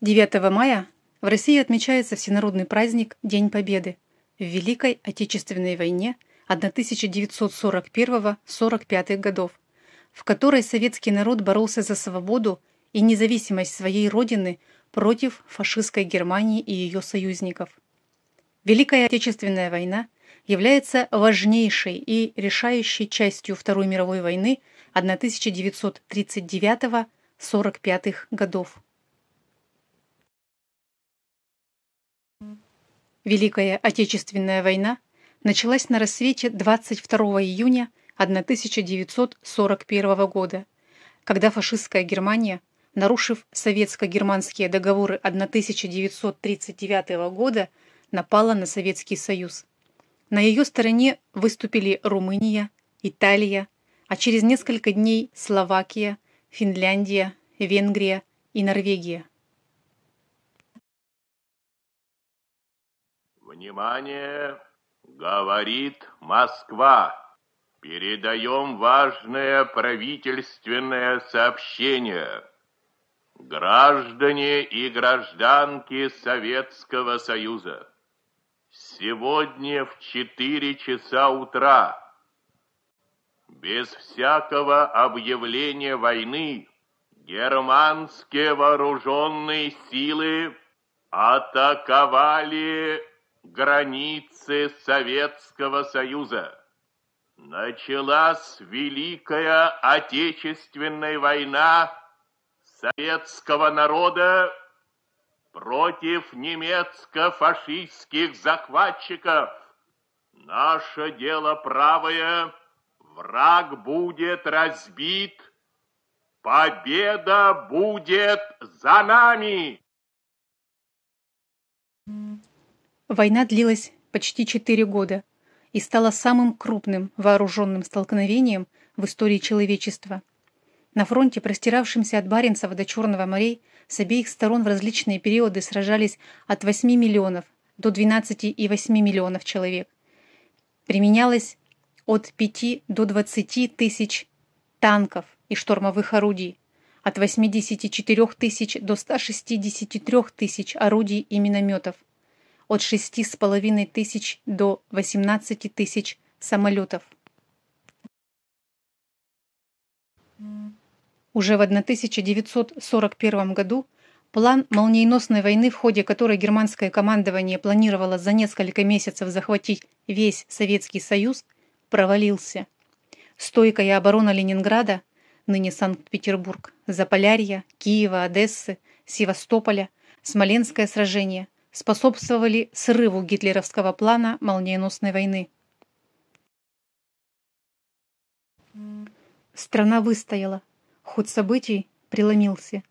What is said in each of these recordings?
9 мая в России отмечается всенародный праздник День Победы в Великой Отечественной войне 1941-45 годов, в которой советский народ боролся за свободу и независимость своей родины против фашистской Германии и ее союзников. Великая Отечественная война является важнейшей и решающей частью Второй мировой войны 1939-45 годов. Великая Отечественная война началась на рассвете 22 июня 1941 года, когда фашистская Германия, нарушив советско-германские договоры 1939 года, напала на Советский Союз. На ее стороне выступили Румыния, Италия, а через несколько дней Словакия, Финляндия, Венгрия и Норвегия. Внимание! Говорит Москва! Передаем важное правительственное сообщение. Граждане и гражданки Советского Союза, сегодня в 4 часа утра без всякого объявления войны германские вооруженные силы атаковали границы Советского Союза. Началась Великая Отечественная война советского народа против немецко-фашистских захватчиков. Наше дело правое, враг будет разбит, победа будет за нами. Война длилась почти четыре года и стала самым крупным вооруженным столкновением в истории человечества. На фронте, простиравшемся от Баренцева до Черного морей, с обеих сторон в различные периоды сражались от 8 миллионов до 12,8 миллионов человек. Применялось от 5 до 20 тысяч танков и штурмовых орудий, от 84 тысяч до 163 тысяч орудий и минометов – от 6,5 тысяч до 18 тысяч самолетов. Уже в 1941 году план молниеносной войны, в ходе которой германское командование планировало за несколько месяцев захватить весь Советский Союз, провалился. Стойкая оборона Ленинграда, ныне Санкт-Петербург, Заполярья, Киева, Одессы, Севастополя, Смоленское сражение – способствовали срыву гитлеровского плана молниеносной войны. Страна выстояла. Ход событий преломился.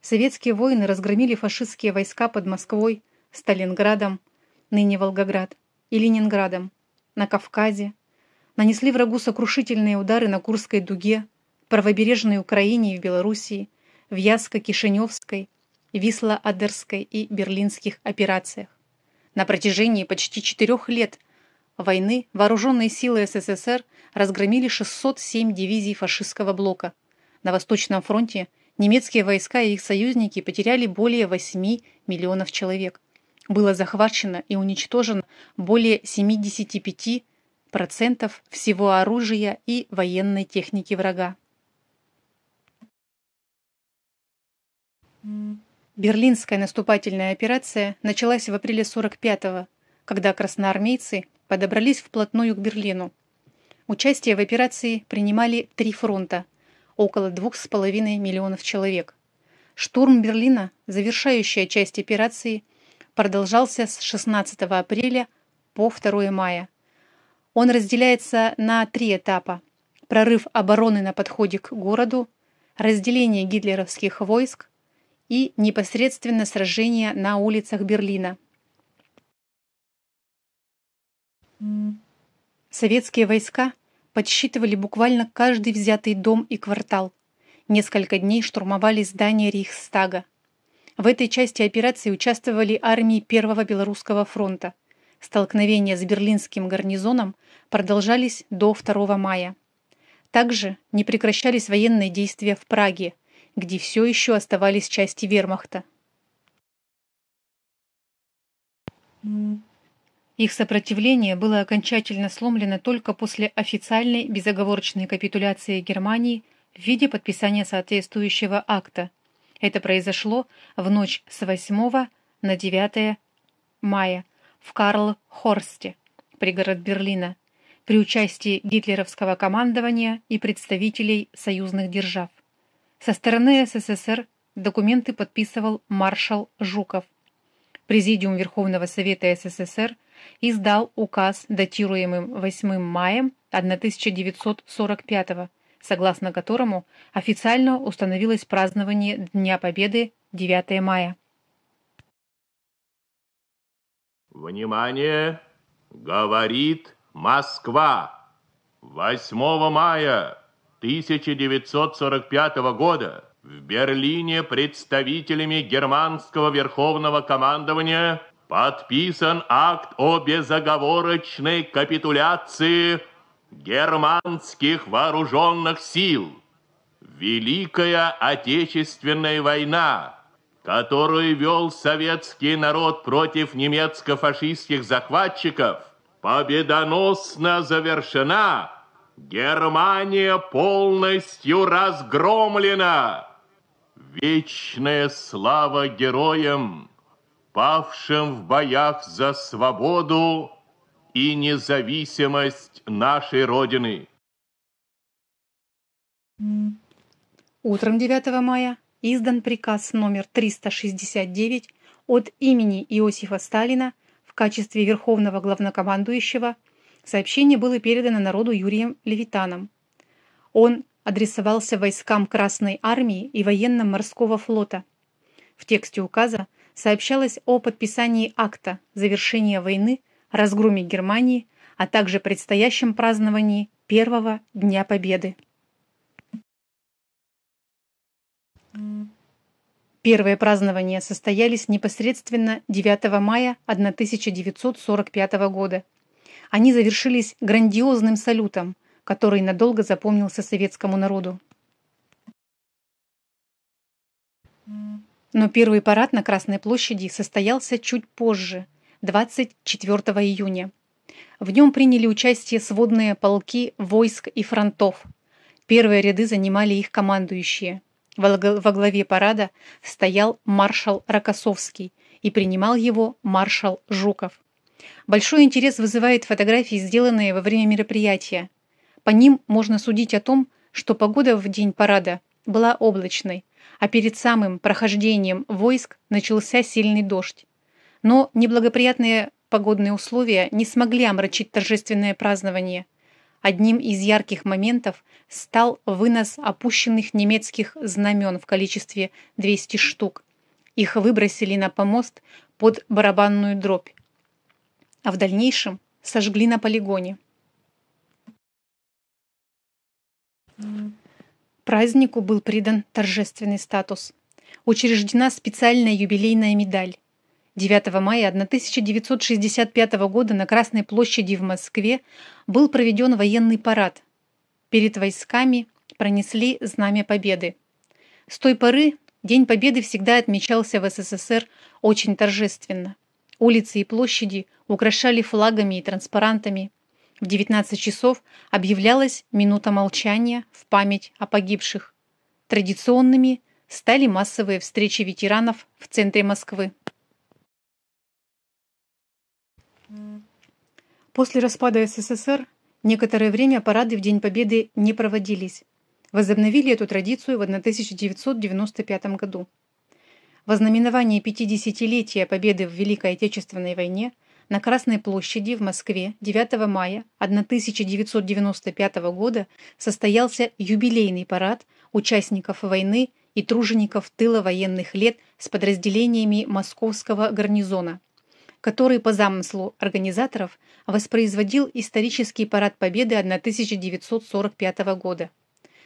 Советские воины разгромили фашистские войска под Москвой, Сталинградом, ныне Волгоград, и Ленинградом, на Кавказе. Нанесли врагу сокрушительные удары на Курской дуге, правобережной Украине и в Белоруссии, в Яско-Кишиневской, Висло-Адерской и Берлинских операциях. На протяжении почти четырех лет войны вооруженные силы СССР разгромили 607 дивизий фашистского блока. На Восточном фронте немецкие войска и их союзники потеряли более 8 миллионов человек. Было захвачено и уничтожено более 75% всего оружия и военной техники врага. Mm. Берлинская наступательная операция началась в апреле 45-го, когда красноармейцы подобрались вплотную к Берлину. Участие в операции принимали три фронта, около двух с половиной миллионов человек. Штурм Берлина, завершающая часть операции, продолжался с 16 апреля по 2 мая. Он разделяется на три этапа. Прорыв обороны на подходе к городу, разделение гитлеровских войск и непосредственно сражения на улицах Берлина. Советские войска подсчитывали буквально каждый взятый дом и квартал. Несколько дней штурмовали здания Рейхстага. В этой части операции участвовали армии Первого Белорусского фронта. Столкновения с берлинским гарнизоном продолжались до 2 мая. Также не прекращались военные действия в Праге – где все еще оставались части вермахта. Их сопротивление было окончательно сломлено только после официальной безоговорочной капитуляции Германии в виде подписания соответствующего акта. Это произошло в ночь с 8 на 9 мая в Карл-Хорсте, пригород Берлина, при участии гитлеровского командования и представителей союзных держав. Со стороны СССР документы подписывал маршал Жуков. Президиум Верховного Совета СССР издал указ, датируемым 8 мая 1945 года, согласно которому официально установилось празднование Дня Победы 9 мая. Внимание! Говорит Москва! 8 мая 1945 года в Берлине представителями германского верховного командования подписан акт о безоговорочной капитуляции германских вооруженных сил. Великая Отечественная война, которую вел советский народ против немецко-фашистских захватчиков, победоносно завершена Германия полностью разгромлена. Вечная слава героям, павшим в боях за свободу и независимость нашей Родины. Утром 9 мая издан приказ номер 369 от имени Иосифа Сталина в качестве верховного главнокомандующего – Сообщение было передано народу Юрием Левитаном. Он адресовался войскам Красной Армии и военно-морского флота. В тексте указа сообщалось о подписании акта завершения войны, разгроме Германии, а также предстоящем праздновании первого Дня Победы. Первые празднования состоялись непосредственно 9 мая 1945 года – они завершились грандиозным салютом, который надолго запомнился советскому народу. Но первый парад на Красной площади состоялся чуть позже, 24 июня. В нем приняли участие сводные полки войск и фронтов. Первые ряды занимали их командующие. Во главе парада стоял маршал Рокоссовский и принимал его маршал Жуков. Большой интерес вызывает фотографии, сделанные во время мероприятия. По ним можно судить о том, что погода в день парада была облачной, а перед самым прохождением войск начался сильный дождь. Но неблагоприятные погодные условия не смогли омрачить торжественное празднование. Одним из ярких моментов стал вынос опущенных немецких знамен в количестве 200 штук. Их выбросили на помост под барабанную дробь а в дальнейшем сожгли на полигоне. Празднику был придан торжественный статус. Учреждена специальная юбилейная медаль. 9 мая 1965 года на Красной площади в Москве был проведен военный парад. Перед войсками пронесли Знамя Победы. С той поры День Победы всегда отмечался в СССР очень торжественно. Улицы и площади украшали флагами и транспарантами. В 19 часов объявлялась минута молчания в память о погибших. Традиционными стали массовые встречи ветеранов в центре Москвы. После распада СССР некоторое время парады в День Победы не проводились. Возобновили эту традицию в 1995 году в ознаменование 50-летия победы в Великой Отечественной войне на Красной площади в Москве 9 мая 1995 года состоялся юбилейный парад участников войны и тружеников тыла военных лет с подразделениями Московского гарнизона, который по замыслу организаторов воспроизводил исторический парад победы 1945 года.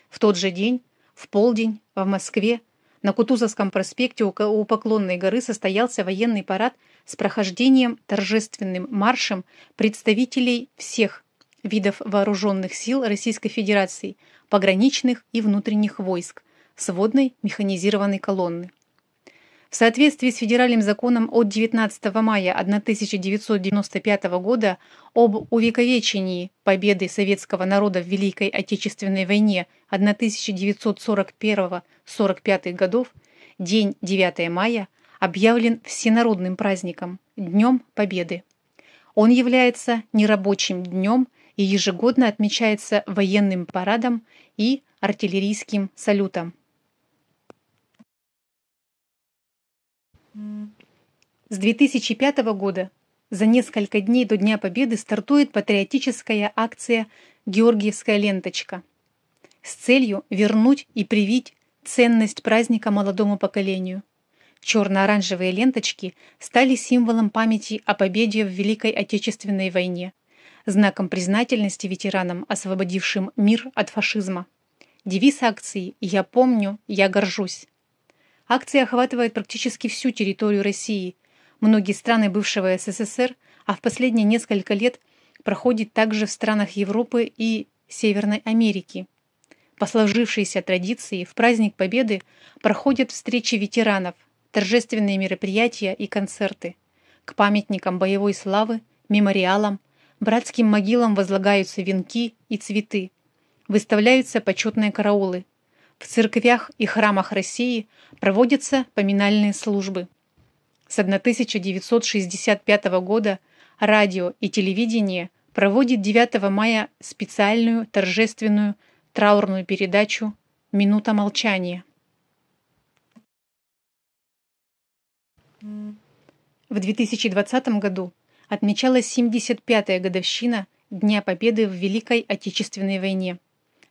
В тот же день, в полдень, в Москве – на Кутузовском проспекте у Поклонной горы состоялся военный парад с прохождением торжественным маршем представителей всех видов вооруженных сил Российской Федерации, пограничных и внутренних войск, сводной механизированной колонны. В соответствии с федеральным законом от 19 мая 1995 года об увековечении победы советского народа в Великой Отечественной войне 1941-45 годов, день 9 мая объявлен всенародным праздником – Днем Победы. Он является нерабочим днем и ежегодно отмечается военным парадом и артиллерийским салютом – С 2005 года за несколько дней до Дня Победы стартует патриотическая акция «Георгиевская ленточка» с целью вернуть и привить ценность праздника молодому поколению. Черно-оранжевые ленточки стали символом памяти о победе в Великой Отечественной войне, знаком признательности ветеранам, освободившим мир от фашизма. Девиз акции «Я помню, я горжусь» Акция охватывает практически всю территорию России, многие страны бывшего СССР, а в последние несколько лет проходит также в странах Европы и Северной Америки. По сложившейся традиции в праздник Победы проходят встречи ветеранов, торжественные мероприятия и концерты. К памятникам боевой славы, мемориалам, братским могилам возлагаются венки и цветы. Выставляются почетные караулы – в церквях и храмах России проводятся поминальные службы. С 1965 года радио и телевидение проводит 9 мая специальную торжественную траурную передачу «Минута молчания». В 2020 году отмечалась 75-я годовщина Дня Победы в Великой Отечественной войне.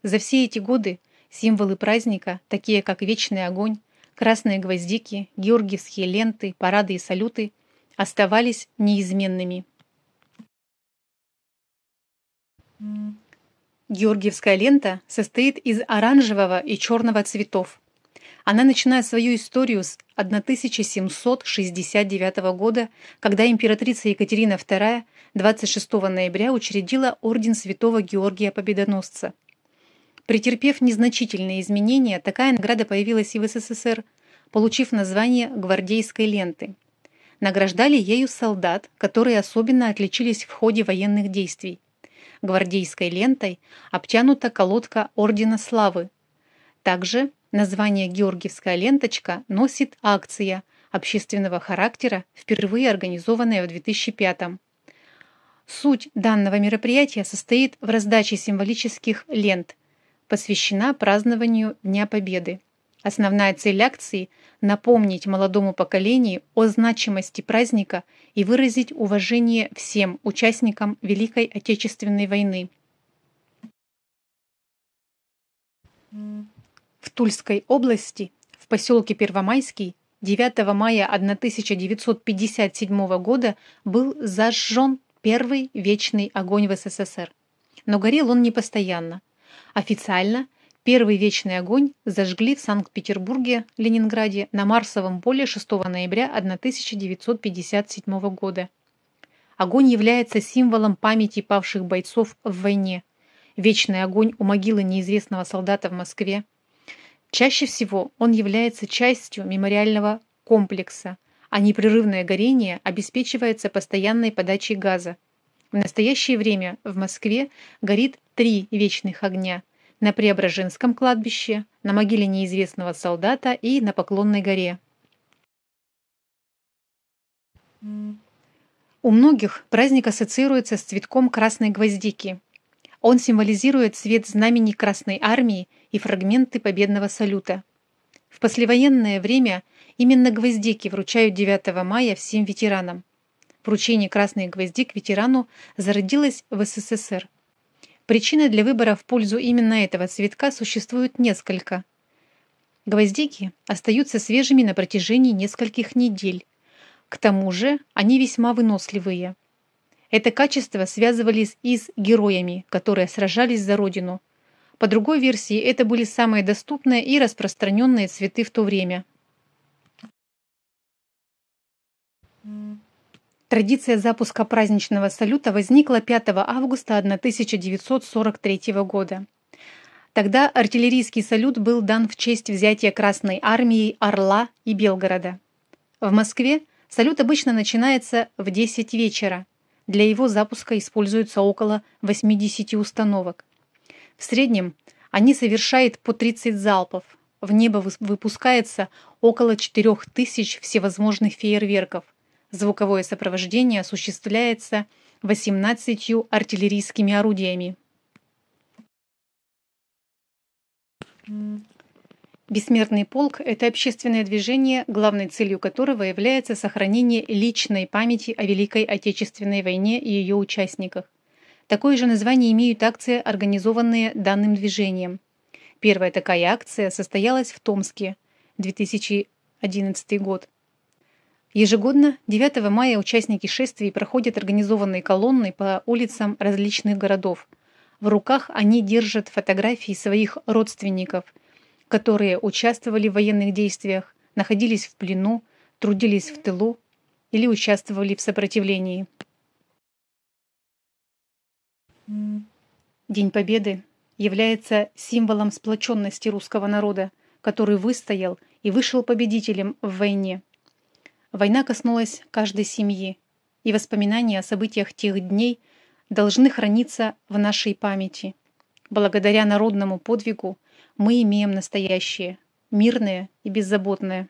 За все эти годы Символы праздника, такие как вечный огонь, красные гвоздики, георгиевские ленты, парады и салюты, оставались неизменными. Георгиевская лента состоит из оранжевого и черного цветов. Она начинает свою историю с 1769 года, когда императрица Екатерина II 26 ноября учредила орден святого Георгия Победоносца – Претерпев незначительные изменения, такая награда появилась и в СССР, получив название «Гвардейской ленты». Награждали ею солдат, которые особенно отличились в ходе военных действий. Гвардейской лентой обтянута колодка Ордена Славы. Также название «Георгиевская ленточка» носит акция общественного характера, впервые организованная в 2005 -м. Суть данного мероприятия состоит в раздаче символических лент – посвящена празднованию Дня Победы. Основная цель акции – напомнить молодому поколению о значимости праздника и выразить уважение всем участникам Великой Отечественной войны. В Тульской области, в поселке Первомайский, 9 мая 1957 года был зажжен первый вечный огонь в СССР. Но горел он не постоянно – Официально первый вечный огонь зажгли в Санкт-Петербурге, Ленинграде, на Марсовом поле 6 ноября 1957 года. Огонь является символом памяти павших бойцов в войне. Вечный огонь у могилы неизвестного солдата в Москве. Чаще всего он является частью мемориального комплекса, а непрерывное горение обеспечивается постоянной подачей газа. В настоящее время в Москве горит три вечных огня – на Преображенском кладбище, на могиле неизвестного солдата и на Поклонной горе. У многих праздник ассоциируется с цветком красной гвоздики. Он символизирует цвет знамени Красной Армии и фрагменты победного салюта. В послевоенное время именно гвоздики вручают 9 мая всем ветеранам – Вручение красной гвозди к ветерану зародилось в СССР. Причины для выбора в пользу именно этого цветка существует несколько. Гвоздики остаются свежими на протяжении нескольких недель. К тому же они весьма выносливые. Это качество связывались и с героями, которые сражались за родину. По другой версии, это были самые доступные и распространенные цветы в то время. Mm. Традиция запуска праздничного салюта возникла 5 августа 1943 года. Тогда артиллерийский салют был дан в честь взятия Красной армией Орла и Белгорода. В Москве салют обычно начинается в 10 вечера. Для его запуска используется около 80 установок. В среднем они совершают по 30 залпов. В небо выпускается около 4000 всевозможных фейерверков, Звуковое сопровождение осуществляется 18 артиллерийскими орудиями. Бессмертный полк – это общественное движение, главной целью которого является сохранение личной памяти о Великой Отечественной войне и ее участниках. Такое же название имеют акции, организованные данным движением. Первая такая акция состоялась в Томске, 2011 год. Ежегодно 9 мая участники шествий проходят организованные колонны по улицам различных городов. В руках они держат фотографии своих родственников, которые участвовали в военных действиях, находились в плену, трудились в тылу или участвовали в сопротивлении. День Победы является символом сплоченности русского народа, который выстоял и вышел победителем в войне – Война коснулась каждой семьи, и воспоминания о событиях тех дней должны храниться в нашей памяти. Благодаря народному подвигу мы имеем настоящее, мирное и беззаботное.